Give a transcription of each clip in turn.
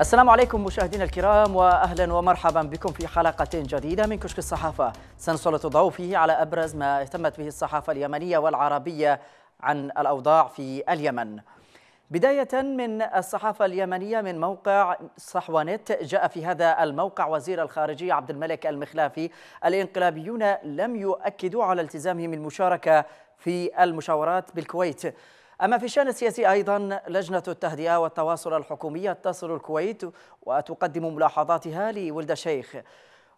السلام عليكم مشاهدينا الكرام واهلا ومرحبا بكم في حلقه جديده من كشك الصحافه سنسلط الضوء فيه على ابرز ما اهتمت به الصحافه اليمنيه والعربيه عن الاوضاع في اليمن بداية من الصحافة اليمنية من موقع صحوة نت جاء في هذا الموقع وزير الخارجية عبد الملك المخلافي الانقلابيون لم يؤكدوا على التزامهم المشاركة في المشاورات بالكويت أما في الشأن السياسي أيضا لجنة التهدئة والتواصل الحكومية تصل الكويت وتقدم ملاحظاتها لولد الشيخ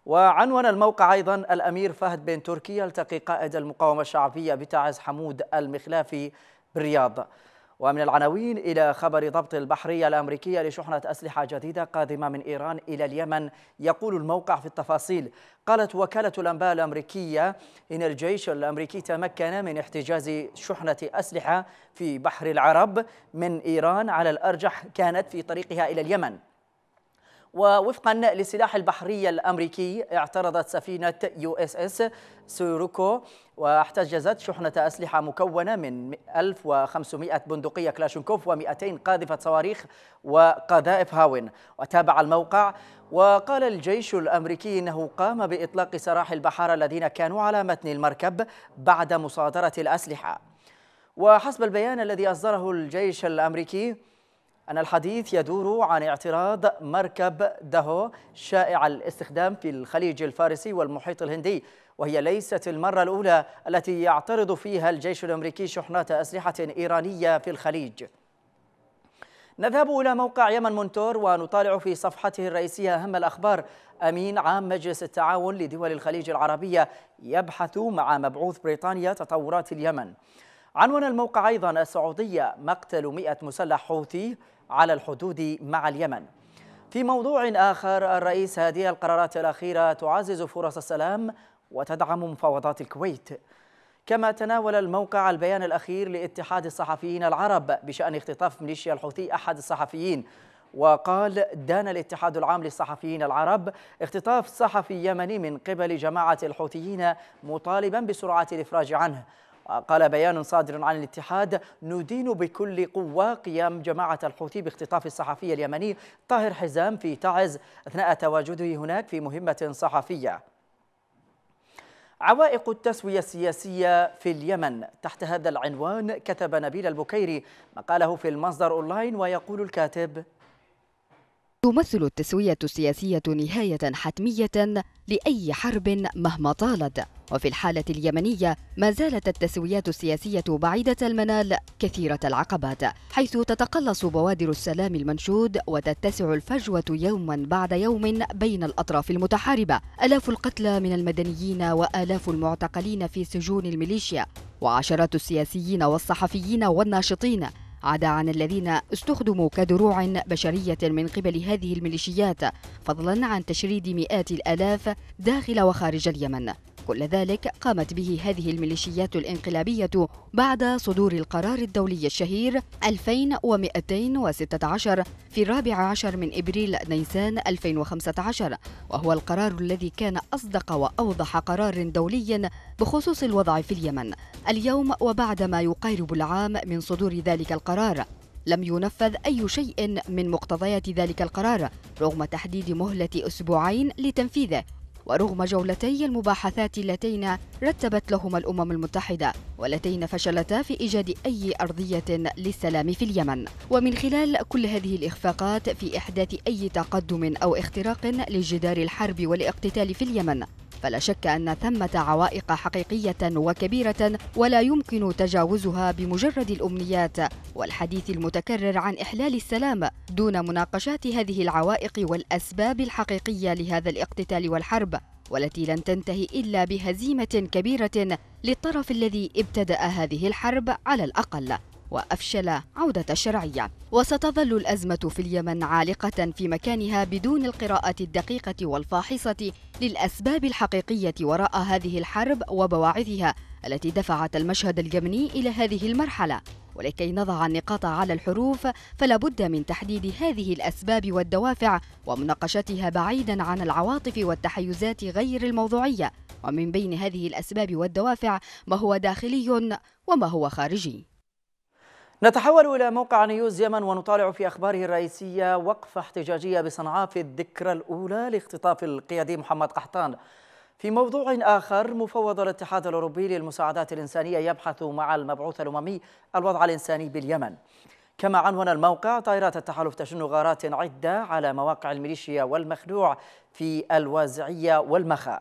وعنون الموقع أيضا الأمير فهد بن تركي يلتقي قائد المقاومة الشعبية بتعز حمود المخلافي بالرياض ومن العناوين إلى خبر ضبط البحرية الأمريكية لشحنة أسلحة جديدة قادمة من إيران إلى اليمن يقول الموقع في التفاصيل قالت وكالة الأنباء الأمريكية إن الجيش الأمريكي تمكن من احتجاز شحنة أسلحة في بحر العرب من إيران على الأرجح كانت في طريقها إلى اليمن ووفقا لسلاح البحرية الأمريكي اعترضت سفينة يو اس اس سوروكو واحتجزت شحنة أسلحة مكونة من 1500 بندقية كلاشنكوف و200 قاذفة صواريخ وقذائف هاون وتابع الموقع وقال الجيش الأمريكي إنه قام بإطلاق سراح البحارة الذين كانوا على متن المركب بعد مصادرة الأسلحة وحسب البيان الذي أصدره الجيش الأمريكي أن الحديث يدور عن اعتراض مركب دهو شائع الاستخدام في الخليج الفارسي والمحيط الهندي وهي ليست المرة الأولى التي يعترض فيها الجيش الأمريكي شحنات أسلحة إيرانية في الخليج نذهب إلى موقع يمن مونتور ونطالع في صفحته الرئيسية أهم الأخبار أمين عام مجلس التعاون لدول الخليج العربية يبحث مع مبعوث بريطانيا تطورات اليمن عنوان الموقع أيضا السعودية مقتل 100 مسلح حوثي على الحدود مع اليمن في موضوع آخر الرئيس هذه القرارات الأخيرة تعزز فرص السلام وتدعم مفاوضات الكويت كما تناول الموقع البيان الأخير لاتحاد الصحفيين العرب بشأن اختطاف ميليشيا الحوثي أحد الصحفيين وقال دان الاتحاد العام للصحفيين العرب اختطاف صحفي يمني من قبل جماعة الحوثيين مطالبا بسرعة الإفراج عنه قال بيان صادر عن الاتحاد ندين بكل قوة قيام جماعة الحوثي باختطاف الصحفي اليمني طاهر حزام في تعز أثناء تواجده هناك في مهمة صحفية عوائق التسوية السياسية في اليمن تحت هذا العنوان كتب نبيل البكيري مقاله في المصدر أونلاين ويقول الكاتب تمثل التسوية السياسية نهاية حتمية لأي حرب مهما طالت وفي الحالة اليمنية ما زالت التسويات السياسية بعيدة المنال كثيرة العقبات حيث تتقلص بوادر السلام المنشود وتتسع الفجوة يوما بعد يوم بين الأطراف المتحاربة ألاف القتلى من المدنيين وآلاف المعتقلين في سجون الميليشيا وعشرات السياسيين والصحفيين والناشطين عدا عن الذين استخدموا كدروع بشرية من قبل هذه الميليشيات فضلا عن تشريد مئات الآلاف داخل وخارج اليمن كل ذلك قامت به هذه الميليشيات الانقلابية بعد صدور القرار الدولي الشهير 2216 في الرابع عشر من إبريل نيسان 2015 وهو القرار الذي كان أصدق وأوضح قرار دولي بخصوص الوضع في اليمن اليوم وبعد ما يقارب العام من صدور ذلك القرار لم ينفذ أي شيء من مقتضيات ذلك القرار رغم تحديد مهلة أسبوعين لتنفيذه ورغم جولتي المباحثات اللتين رتبت لهما الأمم المتحدة واللتين فشلتا في إيجاد أي أرضية للسلام في اليمن ومن خلال كل هذه الإخفاقات في إحداث أي تقدم أو اختراق للجدار الحرب والاقتتال في اليمن فلا شك أن ثمة عوائق حقيقية وكبيرة ولا يمكن تجاوزها بمجرد الأمنيات والحديث المتكرر عن إحلال السلام دون مناقشات هذه العوائق والأسباب الحقيقية لهذا الاقتتال والحرب والتي لن تنتهي إلا بهزيمة كبيرة للطرف الذي ابتدأ هذه الحرب على الأقل وأفشل عودة شرعية وستظل الأزمة في اليمن عالقة في مكانها بدون القراءة الدقيقة والفاحصة للأسباب الحقيقية وراء هذه الحرب وبواعثها التي دفعت المشهد اليمني إلى هذه المرحلة ولكي نضع النقاط على الحروف فلا بد من تحديد هذه الأسباب والدوافع ومناقشتها بعيدا عن العواطف والتحيزات غير الموضوعية ومن بين هذه الأسباب والدوافع ما هو داخلي وما هو خارجي نتحول إلى موقع نيوز يمن ونطالع في أخباره الرئيسية وقفة احتجاجية بصنعاء في الذكرى الأولى لاختطاف القيادي محمد قحطان في موضوع آخر مفوض الاتحاد الأوروبي للمساعدات الإنسانية يبحث مع المبعوث الأممي الوضع الإنساني باليمن كما عنون الموقع طائرات التحالف تشن غارات عدة على مواقع الميليشيا والمخلوع في الوازعية والمخا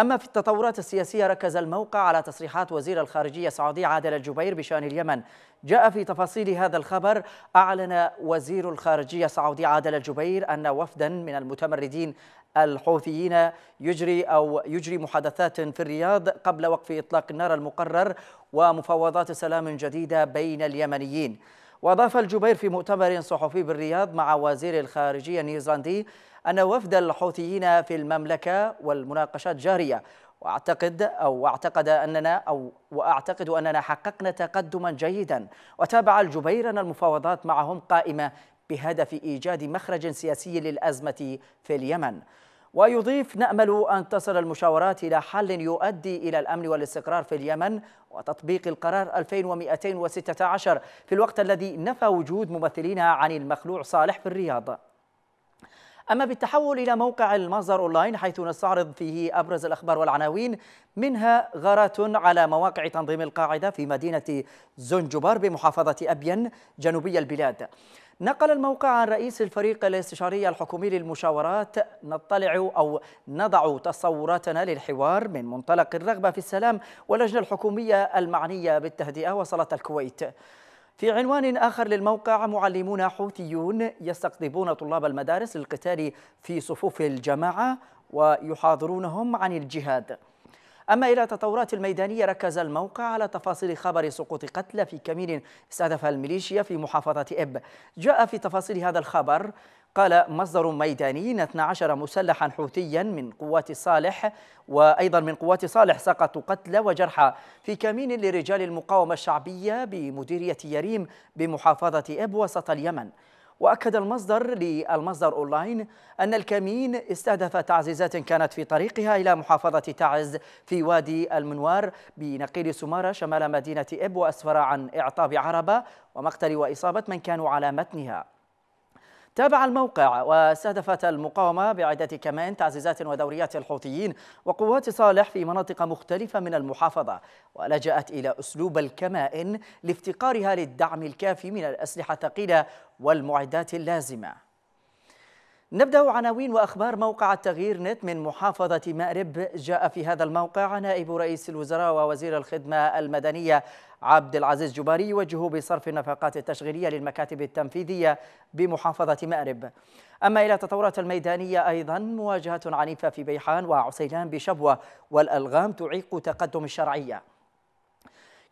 أما في التطورات السياسية ركز الموقع على تصريحات وزير الخارجية السعودي عادل الجبير بشأن اليمن جاء في تفاصيل هذا الخبر أعلن وزير الخارجية السعودي عادل الجبير أن وفدا من المتمردين الحوثيين يجري أو يجري محادثات في الرياض قبل وقف إطلاق النار المقرر ومفاوضات سلام جديدة بين اليمنيين وأضاف الجبير في مؤتمر صحفي بالرياض مع وزير الخارجية النيوزيلندي أن وفد الحوثيين في المملكة والمناقشات جارية واعتقد او اعتقد اننا او واعتقد اننا حققنا تقدما جيدا وتابع الجبير ان المفاوضات معهم قائمه بهدف ايجاد مخرج سياسي للازمه في اليمن ويضيف نامل ان تصل المشاورات الى حل يؤدي الى الامن والاستقرار في اليمن وتطبيق القرار 2216 في الوقت الذي نفى وجود ممثلين عن المخلوع صالح في الرياض أما بالتحول إلى موقع المصدر أونلاين حيث نستعرض فيه أبرز الأخبار والعناوين منها غارات على مواقع تنظيم القاعدة في مدينة زنجبار بمحافظة أبين جنوبي البلاد نقل الموقع عن رئيس الفريق الاستشاري الحكومي للمشاورات نطلع أو نضع تصوراتنا للحوار من منطلق الرغبة في السلام واللجنة الحكومية المعنية بالتهدئة وصلت الكويت في عنوان آخر للموقع معلمون حوثيون يستقطبون طلاب المدارس للقتال في صفوف الجماعة ويحاضرونهم عن الجهاد أما إلى التطورات الميدانية ركز الموقع على تفاصيل خبر سقوط قتلى في كمين استهدف الميليشيا في محافظة إب جاء في تفاصيل هذا الخبر قال مصدر ميداني 12 مسلحا حوثيا من قوات صالح وأيضا من قوات صالح سقطوا قتلى وجرحى في كمين لرجال المقاومة الشعبية بمديرية يريم بمحافظة إب وسط اليمن وأكد المصدر للمصدر أونلاين أن الكمين استهدف تعزيزات كانت في طريقها إلى محافظة تعز في وادي المنوار بنقيل سمارة شمال مدينة إب وأسفر عن إعطاب عربة ومقتل وإصابة من كانوا على متنها تابع الموقع واستهدفت المقاومة بعدة كمان تعزيزات ودوريات الحوثيين وقوات صالح في مناطق مختلفة من المحافظة ولجأت إلى أسلوب الكمائن لافتقارها للدعم الكافي من الأسلحة الثقيلة والمعدات اللازمة نبدأ عناوين وأخبار موقع التغيير نت من محافظة مأرب جاء في هذا الموقع نائب رئيس الوزراء ووزير الخدمة المدنية عبد العزيز جباري يوجه بصرف النفقات التشغيلية للمكاتب التنفيذية بمحافظة مأرب أما إلى التطورات الميدانية أيضا مواجهة عنيفة في بيحان وعسيلان بشبوة والألغام تعيق تقدم الشرعية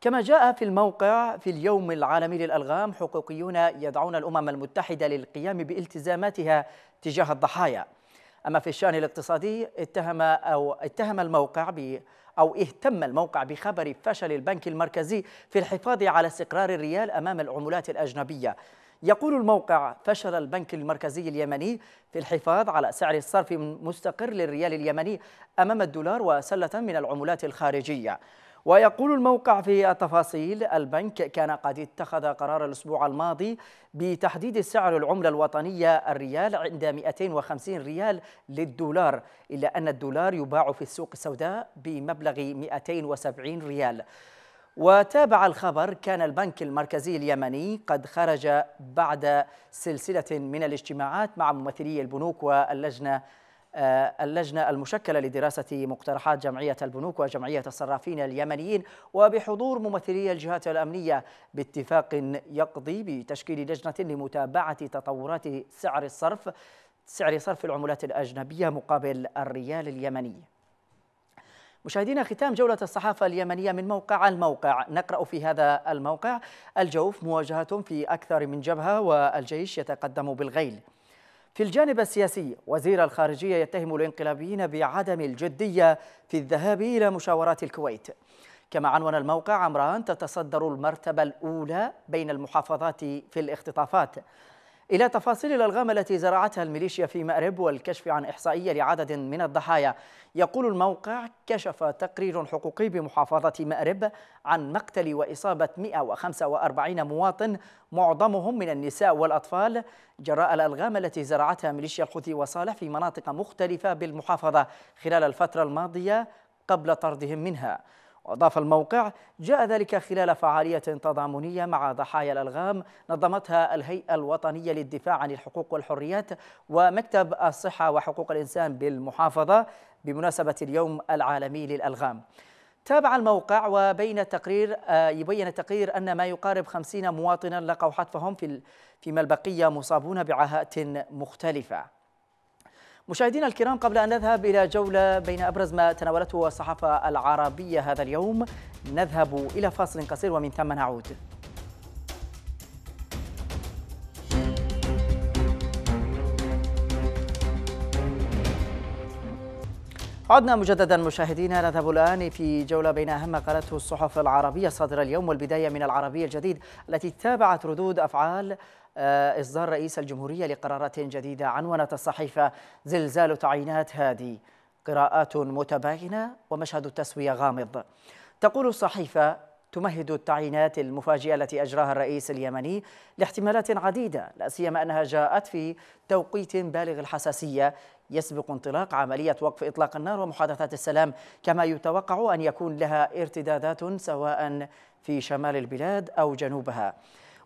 كما جاء في الموقع في اليوم العالمي للألغام حقوقيون يدعون الأمم المتحدة للقيام بالتزاماتها تجاه الضحايا أما في الشأن الاقتصادي اتهم أو اتهم الموقع ب أو اهتم الموقع بخبر فشل البنك المركزي في الحفاظ على استقرار الريال أمام العملات الأجنبية يقول الموقع فشل البنك المركزي اليمني في الحفاظ على سعر الصرف مستقر للريال اليمني أمام الدولار وسلة من العملات الخارجية ويقول الموقع في التفاصيل البنك كان قد اتخذ قرار الأسبوع الماضي بتحديد سعر العملة الوطنية الريال عند 250 ريال للدولار إلا أن الدولار يباع في السوق السوداء بمبلغ 270 ريال وتابع الخبر كان البنك المركزي اليمني قد خرج بعد سلسلة من الاجتماعات مع ممثلي البنوك واللجنة آه، اللجنة المشكلة لدراسة مقترحات جمعية البنوك وجمعية الصرافين اليمنيين وبحضور ممثلي الجهات الأمنية باتفاق يقضي بتشكيل لجنة لمتابعة تطورات سعر الصرف سعر صرف العملات الأجنبية مقابل الريال اليمني مشاهدينا ختام جولة الصحافة اليمنية من موقع الموقع نقرأ في هذا الموقع الجوف مواجهة في أكثر من جبهة والجيش يتقدم بالغيل في الجانب السياسي وزير الخارجية يتهم الانقلابيين بعدم الجدية في الذهاب إلى مشاورات الكويت كما عنون الموقع عمران تتصدر المرتبة الأولى بين المحافظات في الاختطافات إلى تفاصيل الألغام التي زرعتها الميليشيا في مأرب والكشف عن إحصائية لعدد من الضحايا يقول الموقع كشف تقرير حقوقي بمحافظة مأرب عن مقتل وإصابة 145 مواطن معظمهم من النساء والأطفال جراء الألغام التي زرعتها ميليشيا الحوثي وصالح في مناطق مختلفة بالمحافظة خلال الفترة الماضية قبل طردهم منها وأضاف الموقع جاء ذلك خلال فعالية تضامنية مع ضحايا الألغام نظمتها الهيئة الوطنية للدفاع عن الحقوق والحريات ومكتب الصحة وحقوق الإنسان بالمحافظة بمناسبة اليوم العالمي للألغام تابع الموقع وبين التقرير آه، يبين التقرير أن ما يقارب 50 مواطنا لقوا حتفهم في فيما البقية مصابون بعاهات مختلفة مشاهدينا الكرام قبل أن نذهب إلى جولة بين أبرز ما تناولته الصحافة العربية هذا اليوم نذهب إلى فاصل قصير ومن ثم نعود عدنا مجددا مشاهدينا نذهب الآن في جولة بين أهم ما قالته الصحف العربية صادرة اليوم والبداية من العربية الجديد التي تابعت ردود أفعال آه، إصدار رئيس الجمهورية لقرارات جديدة عنونت الصحيفة زلزال تعيينات هادي قراءات متباينة ومشهد التسوية غامض تقول الصحيفة تمهد التعيينات المفاجئة التي أجراها الرئيس اليمني لاحتمالات عديدة لا سيما أنها جاءت في توقيت بالغ الحساسية يسبق انطلاق عملية وقف إطلاق النار ومحادثات السلام كما يتوقع أن يكون لها ارتدادات سواء في شمال البلاد أو جنوبها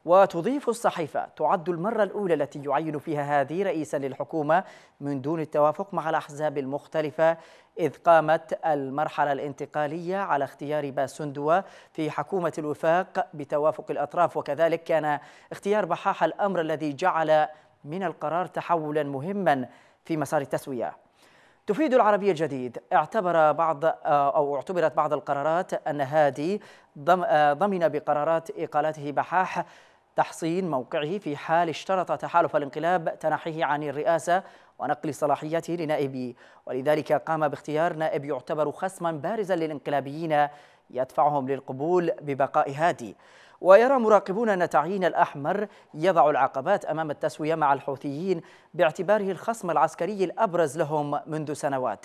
وتضيف الصحيفة تعد المرة الأولى التي يعين فيها هادي رئيسا للحكومة من دون التوافق مع الأحزاب المختلفة إذ قامت المرحلة الانتقالية على اختيار باسندوة في حكومة الوفاق بتوافق الأطراف وكذلك كان اختيار بحاح الأمر الذي جعل من القرار تحولا مهما في مسار التسوية تفيد العربية الجديد اعتبر بعض آه، أو اعتبرت بعض القرارات أن هادي آه، ضمن بقرارات إقالته بحاح تحصين موقعه في حال اشترط تحالف الانقلاب تنحيه عن الرئاسة ونقل صلاحيته لنائبه ولذلك قام باختيار نائب يعتبر خصما بارزا للانقلابيين يدفعهم للقبول ببقاء هادي ويرى مراقبون أن تعيين الأحمر يضع العقبات أمام التسوية مع الحوثيين باعتباره الخصم العسكري الأبرز لهم منذ سنوات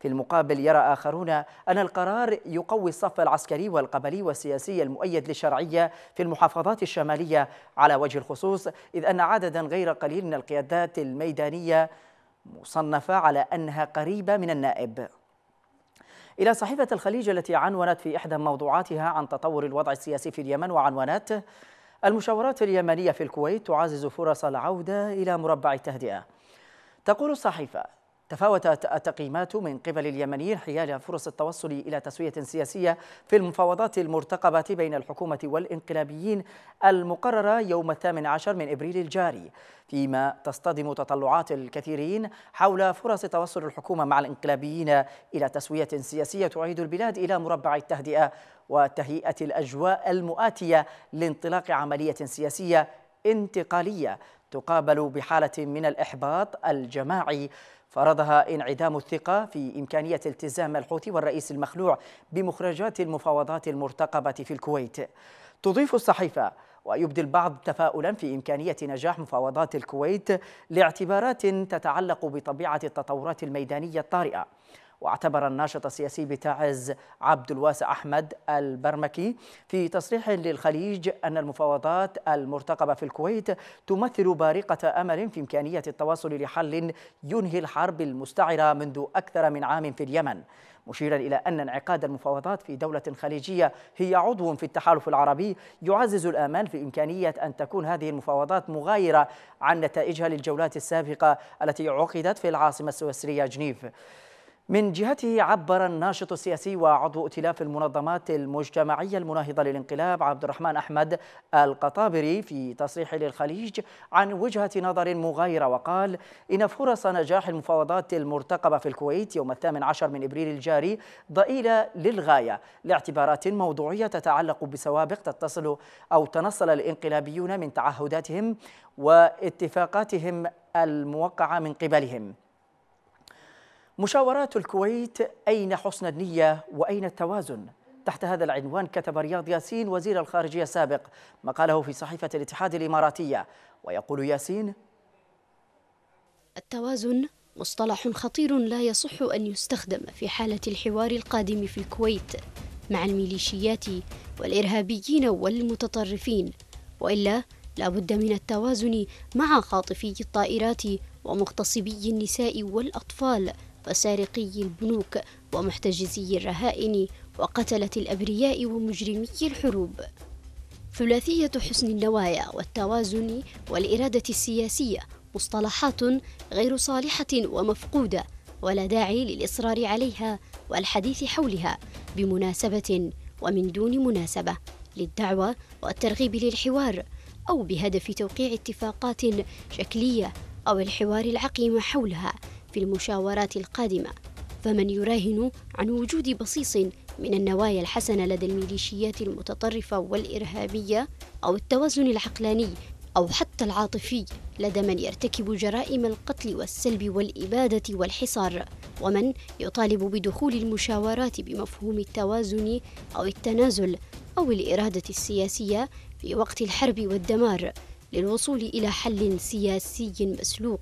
في المقابل يرى آخرون أن القرار يقوي الصف العسكري والقبلي والسياسي المؤيد للشرعية في المحافظات الشمالية على وجه الخصوص إذ أن عددا غير قليل من القيادات الميدانية مصنفة على أنها قريبة من النائب إلى صحيفة الخليج التي عنونت في إحدى موضوعاتها عن تطور الوضع السياسي في اليمن وعنوانات المشاورات اليمنية في الكويت تعزز فرص العودة إلى مربع التهدئة تقول الصحيفة تفاوتت التقييمات من قبل اليمنيين حيال فرص التوصل إلى تسوية سياسية في المفاوضات المرتقبة بين الحكومة والإنقلابيين المقررة يوم الثامن عشر من إبريل الجاري فيما تصطدم تطلعات الكثيرين حول فرص توصل الحكومة مع الإنقلابيين إلى تسوية سياسية تعيد البلاد إلى مربع التهدئة وتهيئة الأجواء المؤاتية لانطلاق عملية سياسية انتقالية تقابل بحالة من الإحباط الجماعي فرضها انعدام الثقة في إمكانية التزام الحوثي والرئيس المخلوع بمخرجات المفاوضات المرتقبة في الكويت تضيف الصحيفة ويبدي البعض تفاؤلا في إمكانية نجاح مفاوضات الكويت لاعتبارات تتعلق بطبيعة التطورات الميدانية الطارئة واعتبر الناشط السياسي بتاعز عبد الواسع أحمد البرمكي في تصريح للخليج أن المفاوضات المرتقبة في الكويت تمثل بارقة أمل في إمكانية التواصل لحل ينهي الحرب المستعرة منذ أكثر من عام في اليمن مشيرا إلى أن انعقاد المفاوضات في دولة خليجية هي عضو في التحالف العربي يعزز الآمال في إمكانية أن تكون هذه المفاوضات مغايرة عن نتائجها للجولات السابقة التي عقدت في العاصمة السويسرية جنيف من جهته عبر الناشط السياسي وعضو ائتلاف المنظمات المجتمعية المناهضة للانقلاب عبد الرحمن أحمد القطابري في تصريح للخليج عن وجهة نظر مغايرة وقال إن فرص نجاح المفاوضات المرتقبة في الكويت يوم الثامن عشر من إبريل الجاري ضئيلة للغاية لاعتبارات موضوعية تتعلق بسوابق تتصل أو تنصل الانقلابيون من تعهداتهم واتفاقاتهم الموقعة من قبلهم مشاورات الكويت أين حسن النية وأين التوازن؟ تحت هذا العنوان كتب رياض ياسين وزير الخارجية السابق مقاله في صحيفة الاتحاد الإماراتية ويقول ياسين التوازن مصطلح خطير لا يصح أن يستخدم في حالة الحوار القادم في الكويت مع الميليشيات والإرهابيين والمتطرفين وإلا لابد من التوازن مع خاطفي الطائرات ومغتصبي النساء والأطفال وسارقي البنوك ومحتجزي الرهائن وقتلة الأبرياء ومجرمي الحروب ثلاثية حسن النوايا والتوازن والإرادة السياسية مصطلحات غير صالحة ومفقودة ولا داعي للإصرار عليها والحديث حولها بمناسبة ومن دون مناسبة للدعوة والترغيب للحوار أو بهدف توقيع اتفاقات شكلية أو الحوار العقيم حولها في المشاورات القادمة فمن يراهن عن وجود بصيص من النوايا الحسنة لدى الميليشيات المتطرفة والإرهابية أو التوازن العقلاني أو حتى العاطفي لدى من يرتكب جرائم القتل والسلب والإبادة والحصار ومن يطالب بدخول المشاورات بمفهوم التوازن أو التنازل أو الإرادة السياسية في وقت الحرب والدمار للوصول إلى حل سياسي مسلوق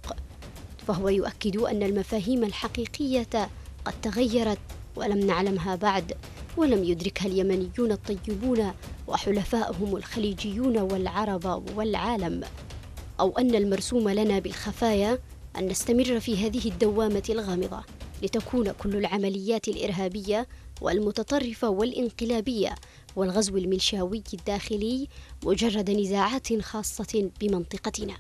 فهو يؤكد أن المفاهيم الحقيقية قد تغيرت ولم نعلمها بعد ولم يدركها اليمنيون الطيبون وحلفائهم الخليجيون والعرب والعالم أو أن المرسوم لنا بالخفايا أن نستمر في هذه الدوامة الغامضة لتكون كل العمليات الإرهابية والمتطرفة والإنقلابية والغزو المنشاوي الداخلي مجرد نزاعات خاصة بمنطقتنا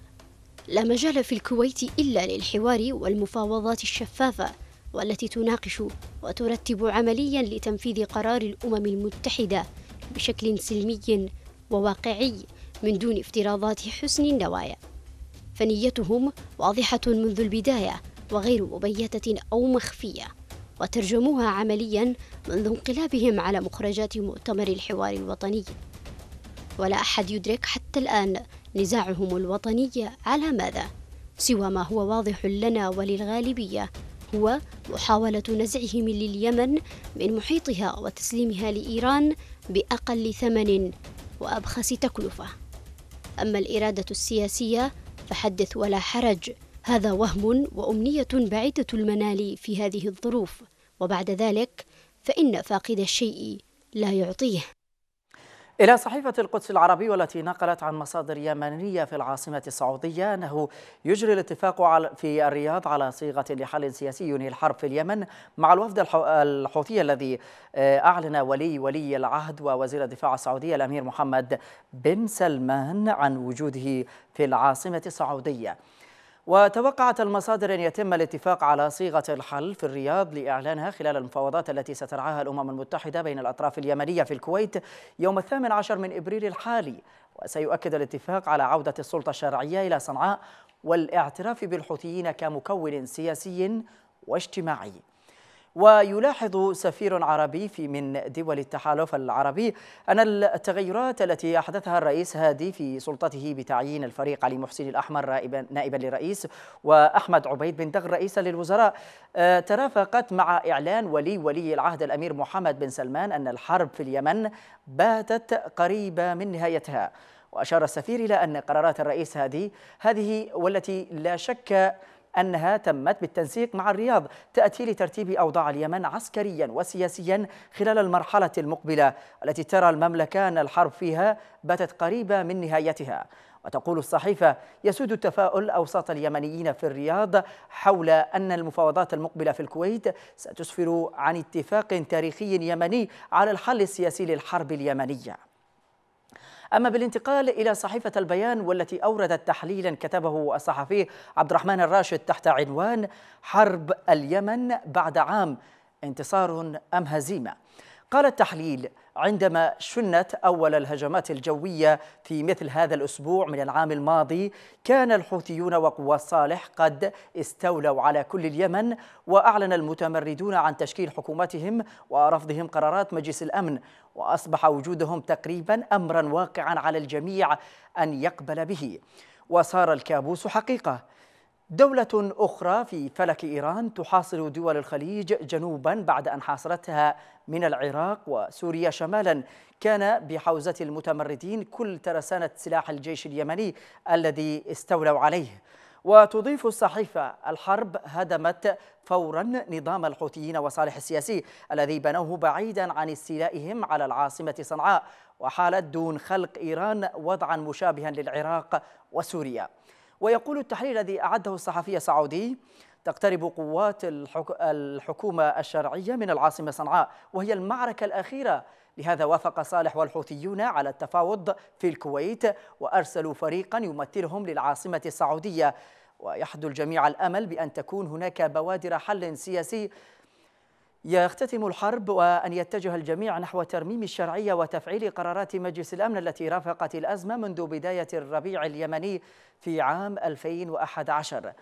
لا مجال في الكويت إلا للحوار والمفاوضات الشفافة والتي تناقش وترتب عمليا لتنفيذ قرار الأمم المتحدة بشكل سلمي وواقعي من دون افتراضات حسن النوايا فنيتهم واضحة منذ البداية وغير مبيتة أو مخفية وترجموها عمليا منذ انقلابهم على مخرجات مؤتمر الحوار الوطني ولا أحد يدرك حتى الآن نزاعهم الوطني على ماذا سوى ما هو واضح لنا وللغالبيه هو محاولة نزعهم لليمن من محيطها وتسليمها لإيران بأقل ثمن وأبخس تكلفة. أما الإرادة السياسية فحدث ولا حرج، هذا وهم وأمنية بعيدة المنال في هذه الظروف، وبعد ذلك فإن فاقد الشيء لا يعطيه. إلى صحيفة القدس العربي والتي نقلت عن مصادر يمنية في العاصمة السعودية أنه يجري الاتفاق في الرياض على صيغة لحل سياسي ينهي الحرب في اليمن مع الوفد الحوثي الذي آه، أعلن ولي ولي العهد ووزير الدفاع السعودي الأمير محمد بن سلمان عن وجوده في العاصمة السعودية وتوقعت المصادر أن يتم الاتفاق على صيغة الحل في الرياض لإعلانها خلال المفاوضات التي سترعاها الأمم المتحدة بين الأطراف اليمنية في الكويت يوم الثامن عشر من إبريل الحالي وسيؤكد الاتفاق على عودة السلطة الشرعية إلى صنعاء والاعتراف بالحوثيين كمكون سياسي واجتماعي ويلاحظ سفير عربي في من دول التحالف العربي أن التغيرات التي أحدثها الرئيس هادي في سلطته بتعيين الفريق علي محسن الأحمر نائبا للرئيس وأحمد عبيد بن دغ رئيسا للوزراء آه، ترافقت مع إعلان ولي ولي العهد الأمير محمد بن سلمان أن الحرب في اليمن باتت قريبة من نهايتها وأشار السفير إلى أن قرارات الرئيس هادي هذه والتي لا شك أنها تمت بالتنسيق مع الرياض تأتي لترتيب أوضاع اليمن عسكريا وسياسيا خلال المرحلة المقبلة التي ترى المملكة أن الحرب فيها باتت قريبة من نهايتها وتقول الصحيفة يسود التفاؤل أوساط اليمنيين في الرياض حول أن المفاوضات المقبلة في الكويت ستسفر عن اتفاق تاريخي يمني على الحل السياسي للحرب اليمنية أما بالانتقال إلى صحيفة البيان والتي أوردت تحليلا كتبه الصحفي عبد الرحمن الراشد تحت عنوان حرب اليمن بعد عام انتصار أم هزيمة قال التحليل عندما شنت أول الهجمات الجوية في مثل هذا الأسبوع من العام الماضي كان الحوثيون وقوى صالح قد استولوا على كل اليمن وأعلن المتمردون عن تشكيل حكومتهم ورفضهم قرارات مجلس الأمن وأصبح وجودهم تقريبا أمرا واقعا على الجميع أن يقبل به وصار الكابوس حقيقة دولة أخرى في فلك إيران تحاصر دول الخليج جنوبا بعد أن حاصرتها من العراق وسوريا شمالا كان بحوزة المتمردين كل ترسانة سلاح الجيش اليمني الذي استولوا عليه وتضيف الصحيفة الحرب هدمت فورا نظام الحوثيين وصالح السياسي الذي بنوه بعيدا عن استيلائهم على العاصمة صنعاء وحالت دون خلق إيران وضعا مشابها للعراق وسوريا ويقول التحليل الذي أعده الصحفي السعودي تقترب قوات الحكومة الشرعية من العاصمة صنعاء وهي المعركة الأخيرة لهذا وافق صالح والحوثيون على التفاوض في الكويت وأرسلوا فريقا يمثلهم للعاصمة السعودية ويحدو الجميع الأمل بأن تكون هناك بوادر حل سياسي يختتم الحرب وأن يتجه الجميع نحو ترميم الشرعية وتفعيل قرارات مجلس الأمن التي رافقت الأزمة منذ بداية الربيع اليمني في عام 2011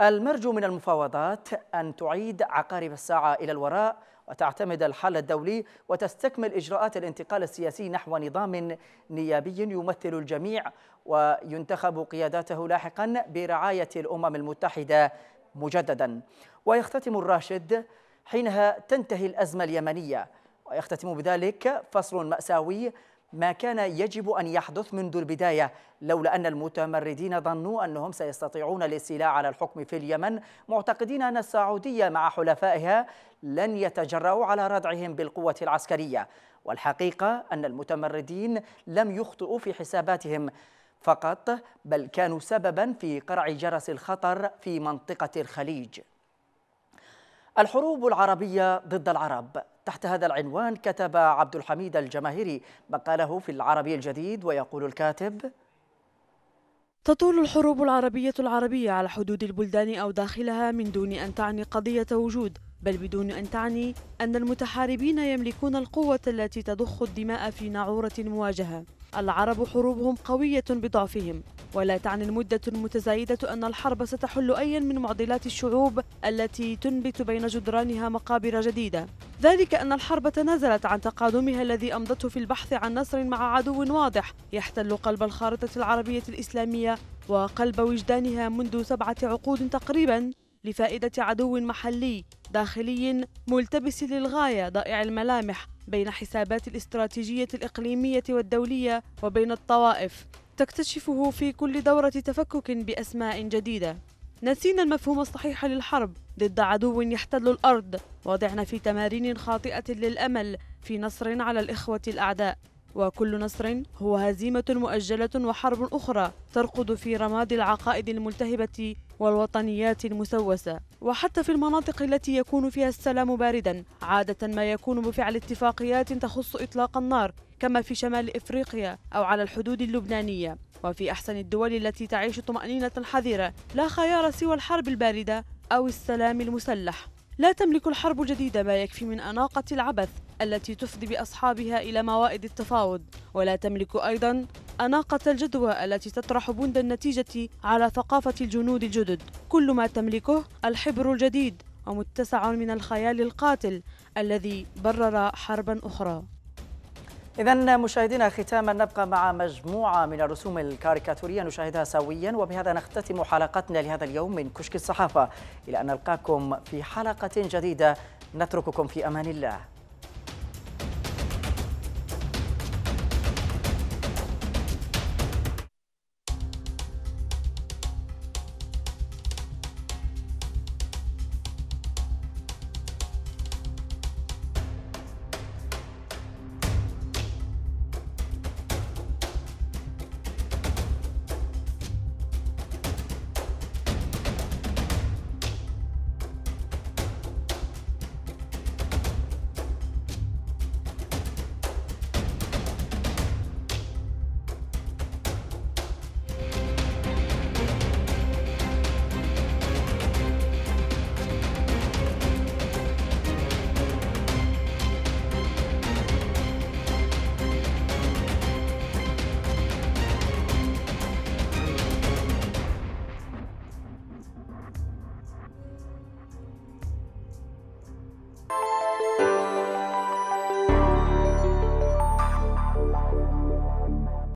المرجو من المفاوضات أن تعيد عقارب الساعة إلى الوراء وتعتمد الحل الدولي وتستكمل إجراءات الانتقال السياسي نحو نظام نيابي يمثل الجميع وينتخب قياداته لاحقا برعاية الأمم المتحدة مجددا ويختتم الراشد حينها تنتهي الأزمة اليمنية ويختتم بذلك فصل مأساوي ما كان يجب أن يحدث منذ البداية لولا أن المتمردين ظنوا أنهم سيستطيعون الاستيلاء على الحكم في اليمن معتقدين أن السعودية مع حلفائها لن يتجرأوا على ردعهم بالقوة العسكرية والحقيقة أن المتمردين لم يخطئوا في حساباتهم فقط بل كانوا سببا في قرع جرس الخطر في منطقة الخليج الحروب العربية ضد العرب تحت هذا العنوان كتب عبد الحميد الجماهيري مقاله في العربي الجديد ويقول الكاتب تطول الحروب العربية العربية على حدود البلدان أو داخلها من دون أن تعني قضية وجود بل بدون أن تعني أن المتحاربين يملكون القوة التي تضخ الدماء في ناعورة المواجهة العرب حروبهم قوية بضعفهم ولا تعني المدة المتزايدة أن الحرب ستحل أيا من معضلات الشعوب التي تنبت بين جدرانها مقابر جديدة ذلك أن الحرب تنازلت عن تقادمها الذي أمضته في البحث عن نصر مع عدو واضح يحتل قلب الخارطة العربية الإسلامية وقلب وجدانها منذ سبعة عقود تقريبا لفائدة عدو محلي داخلي ملتبس للغاية ضائع الملامح بين حسابات الاستراتيجية الإقليمية والدولية وبين الطوائف تكتشفه في كل دورة تفكك بأسماء جديدة نسينا المفهوم الصحيح للحرب ضد عدو يحتل الأرض وضعنا في تمارين خاطئة للأمل في نصر على الإخوة الأعداء وكل نصر هو هزيمة مؤجلة وحرب أخرى ترقد في رماد العقائد الملتهبة والوطنيات المسوسة وحتى في المناطق التي يكون فيها السلام باردا عادة ما يكون بفعل اتفاقيات تخص إطلاق النار كما في شمال إفريقيا أو على الحدود اللبنانية وفي أحسن الدول التي تعيش طمأنينة حذرة لا خيار سوى الحرب الباردة أو السلام المسلح لا تملك الحرب الجديدة ما يكفي من أناقة العبث التي تفضي بأصحابها إلى موائد التفاوض ولا تملك أيضا أناقة الجدوى التي تطرح بند النتيجة على ثقافة الجنود الجدد كل ما تملكه الحبر الجديد ومتسع من الخيال القاتل الذي برر حربا أخرى إذا مشاهدينا ختاما نبقى مع مجموعة من الرسوم الكاريكاتورية نشاهدها سويا وبهذا نختتم حلقتنا لهذا اليوم من كشك الصحافة إلى أن نلقاكم في حلقة جديدة نترككم في أمان الله